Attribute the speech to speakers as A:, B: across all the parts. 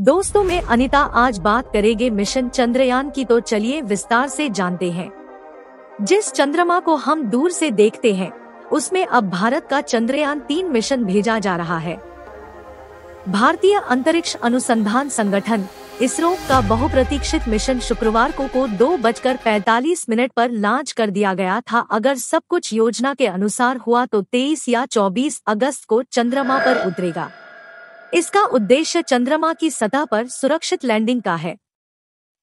A: दोस्तों में अनिता आज बात करेंगे मिशन चंद्रयान की तो चलिए विस्तार से जानते हैं जिस चंद्रमा को हम दूर से देखते हैं उसमें अब भारत का चंद्रयान तीन मिशन भेजा जा रहा है भारतीय अंतरिक्ष अनुसंधान संगठन इसरो का बहुप्रतीक्षित मिशन शुक्रवार को को दो बजकर पैतालीस मिनट पर लॉन्च कर दिया गया था अगर सब कुछ योजना के अनुसार हुआ तो 23 या 24 अगस्त को चंद्रमा पर उतरेगा इसका उद्देश्य चंद्रमा की सतह पर सुरक्षित लैंडिंग का है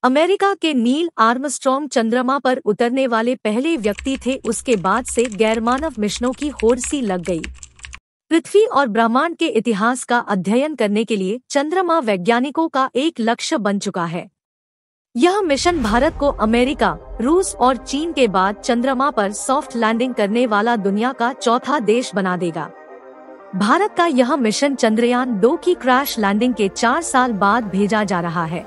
A: अमेरिका के नील आर्मस्ट्रॉन्ग चंद्रमा पर उतरने वाले पहले व्यक्ति थे उसके बाद से गैरमानव मिशनों की होर सी लग गई पृथ्वी और ब्रह्मांड के इतिहास का अध्ययन करने के लिए चंद्रमा वैज्ञानिकों का एक लक्ष्य बन चुका है यह मिशन भारत को अमेरिका रूस और चीन के बाद चंद्रमा पर सॉफ्ट लैंडिंग करने वाला दुनिया का चौथा देश बना देगा भारत का यह मिशन चंद्रयान दो की क्रैश लैंडिंग के चार साल बाद भेजा जा रहा है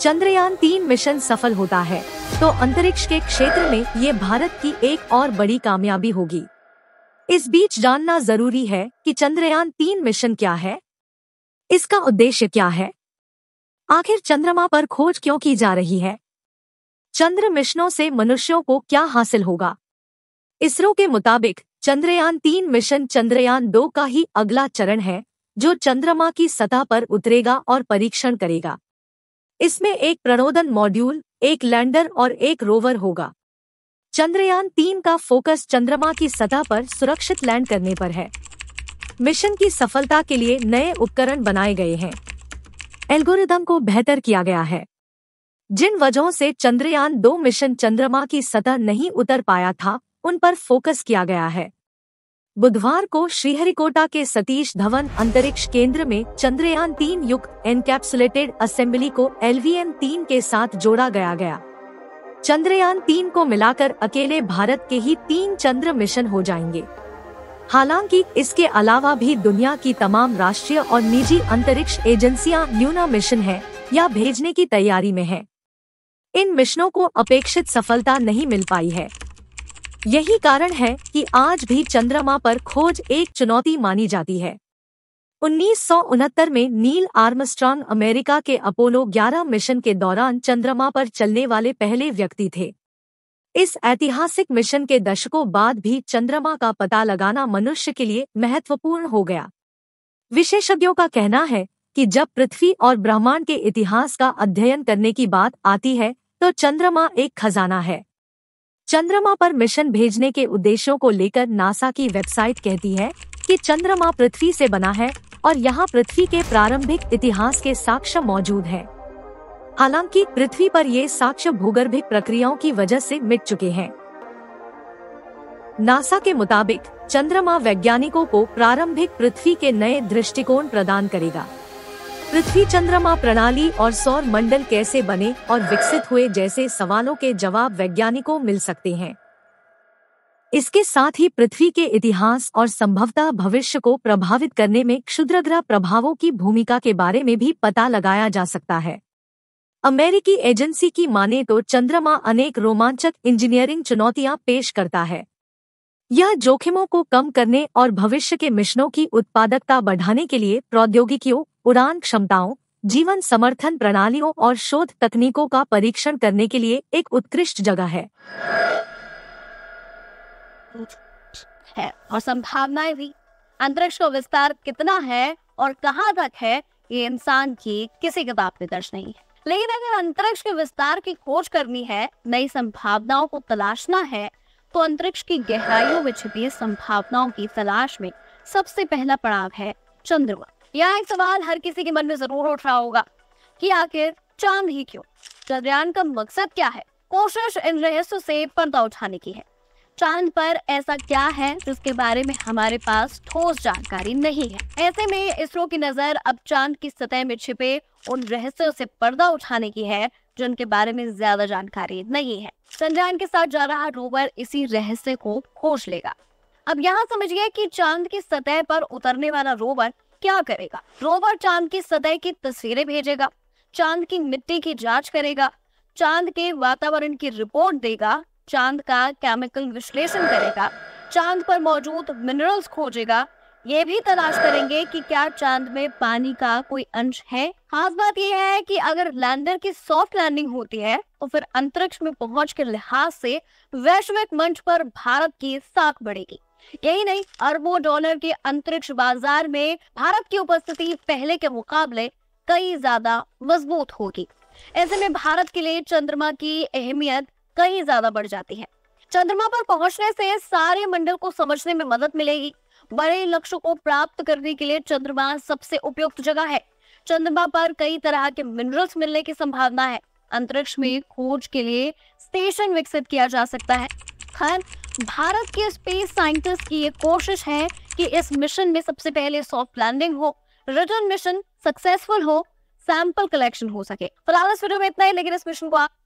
A: चंद्रयान तीन मिशन सफल होता है तो अंतरिक्ष के क्षेत्र में ये भारत की एक और बड़ी कामयाबी होगी इस बीच जानना जरूरी है कि चंद्रयान तीन मिशन क्या है इसका उद्देश्य क्या है आखिर चंद्रमा पर खोज क्यों की जा रही है चंद्र मिशनों से मनुष्यों को क्या हासिल होगा इसरो के मुताबिक चंद्रयान तीन मिशन चंद्रयान दो का ही अगला चरण है जो चंद्रमा की सतह पर उतरेगा और परीक्षण करेगा इसमें एक प्रणोदन मॉड्यूल एक लैंडर और एक रोवर होगा चंद्रयान तीन का फोकस चंद्रमा की सतह पर सुरक्षित लैंड करने पर है मिशन की सफलता के लिए नए उपकरण बनाए गए हैं एल्गोरिदम को बेहतर किया गया है जिन वजहों से चंद्रयान दो मिशन चंद्रमा की सतह नहीं उतर पाया था उन पर फोकस किया गया है बुधवार को श्रीहरिकोटा के सतीश धवन अंतरिक्ष केंद्र में चंद्रयान तीन युक्त एनकैप्सुलेटेड असेंबली को एल तीन के साथ जोड़ा गया गया चंद्रयान तीन को मिलाकर अकेले भारत के ही तीन चंद्र मिशन हो जाएंगे हालांकि इसके अलावा भी दुनिया की तमाम राष्ट्रीय और निजी अंतरिक्ष एजेंसियां न्यूना मिशन है या भेजने की तैयारी में है इन मिशनों को अपेक्षित सफलता नहीं मिल पाई है यही कारण है कि आज भी चंद्रमा पर खोज एक चुनौती मानी जाती है उन्नीस में नील आर्मस्ट्रांग अमेरिका के अपोलो 11 मिशन के दौरान चंद्रमा पर चलने वाले पहले व्यक्ति थे इस ऐतिहासिक मिशन के दशकों बाद भी चंद्रमा का पता लगाना मनुष्य के लिए महत्वपूर्ण हो गया विशेषज्ञों का कहना है कि जब पृथ्वी और ब्रह्मांड के इतिहास का अध्ययन करने की बात आती है तो चंद्रमा एक खजाना है चंद्रमा पर मिशन भेजने के उद्देश्यों को लेकर नासा की वेबसाइट कहती है कि चंद्रमा पृथ्वी से बना है और यहाँ पृथ्वी के प्रारंभिक इतिहास के साक्ष्य मौजूद है हालांकि पृथ्वी पर ये साक्ष्य भूगर्भिक प्रक्रियाओं की वजह से मिट चुके हैं नासा के मुताबिक चंद्रमा वैज्ञानिकों को प्रारंभिक पृथ्वी के नए दृष्टिकोण प्रदान करेगा पृथ्वी चंद्रमा प्रणाली और सौर मंडल कैसे बने और विकसित हुए जैसे सवालों के जवाब वैज्ञानिकों मिल सकते हैं इसके साथ ही पृथ्वी के इतिहास और संभवतः भविष्य को प्रभावित करने में क्षुद्रग्रह प्रभावों की भूमिका के बारे में भी पता लगाया जा सकता है अमेरिकी एजेंसी की माने तो चंद्रमा अनेक रोमांचक इंजीनियरिंग चुनौतियां पेश करता है यह जोखिमों को कम करने और भविष्य के मिशनों की उत्पादकता बढ़ाने के लिए प्रौद्योगिकियों उड़ान क्षमताओं जीवन समर्थन प्रणालियों और शोध तकनीकों का परीक्षण करने के लिए एक उत्कृष्ट जगह है है और
B: संभावनाएं भी अंतरिक्ष का विस्तार कितना है और कहाँ तक है ये इंसान की किसी किताब में दर्ज नहीं है लेकिन अगर अंतरिक्ष के विस्तार की खोज करनी है नई संभावनाओं को तलाशना है तो अंतरिक्ष की गहराइयों में छिपी संभावनाओं की तलाश में सबसे पहला पड़ाव है चंद्रमा यहाँ एक सवाल हर किसी के मन में जरूर उठ रहा होगा कि आखिर चांद ही क्यों चंद्रयान का मकसद क्या है कोशिश इन रहस्यों से पर्दा उठाने की है चांद पर ऐसा क्या है जिसके बारे में हमारे पास ठोस जानकारी नहीं है ऐसे में इसरो की नजर अब चांद की सतह में छिपे उन रहस्यों से पर्दा उठाने की है जिनके बारे में ज्यादा जानकारी नहीं है चंद्रयान के साथ जा रहा रोवर इसी रहस्य को खोज लेगा अब यहाँ समझिए कि चांद की सतह पर उतरने वाला रोवर क्या करेगा रोवर चांद की सतह की तस्वीरें भेजेगा चांद की मिट्टी की जांच करेगा चांद के वातावरण की रिपोर्ट देगा चांद का केमिकल विश्लेषण करेगा चांद पर मौजूद मिनरल्स खोजेगा ये भी तलाश करेंगे कि क्या चांद में पानी का कोई अंश है खास बात यह है कि अगर लैंडर की सॉफ्ट लैंडिंग होती है तो फिर अंतरिक्ष में पहुंच के लिहाज से वैश्विक मंच पर भारत की साख बढ़ेगी यही नहीं अरबों डॉलर के अंतरिक्ष बाजार में भारत की उपस्थिति पहले के मुकाबले कई ज्यादा मजबूत होगी ऐसे में भारत के लिए चंद्रमा की अहमियत कई ज्यादा बढ़ जाती है चंद्रमा पर पहुंचने से सारे मंडल को समझने में मदद मिलेगी बड़े लक्ष्य को प्राप्त करने के लिए चंद्रमा सबसे उपयुक्त जगह है चंद्रमा पर कई तरह के मिनरल्स मिलने की संभावना है अंतरिक्ष में खोज के लिए स्टेशन विकसित किया जा सकता है खैर भारत के स्पेस साइंटिस्ट की ये कोशिश है कि इस मिशन में सबसे पहले सॉफ्ट लैंडिंग हो रिटर्न मिशन सक्सेसफुल हो सैंपल कलेक्शन हो सके फिलहाल इस वीडियो में इतना ही लेकिन इस मिशन को आप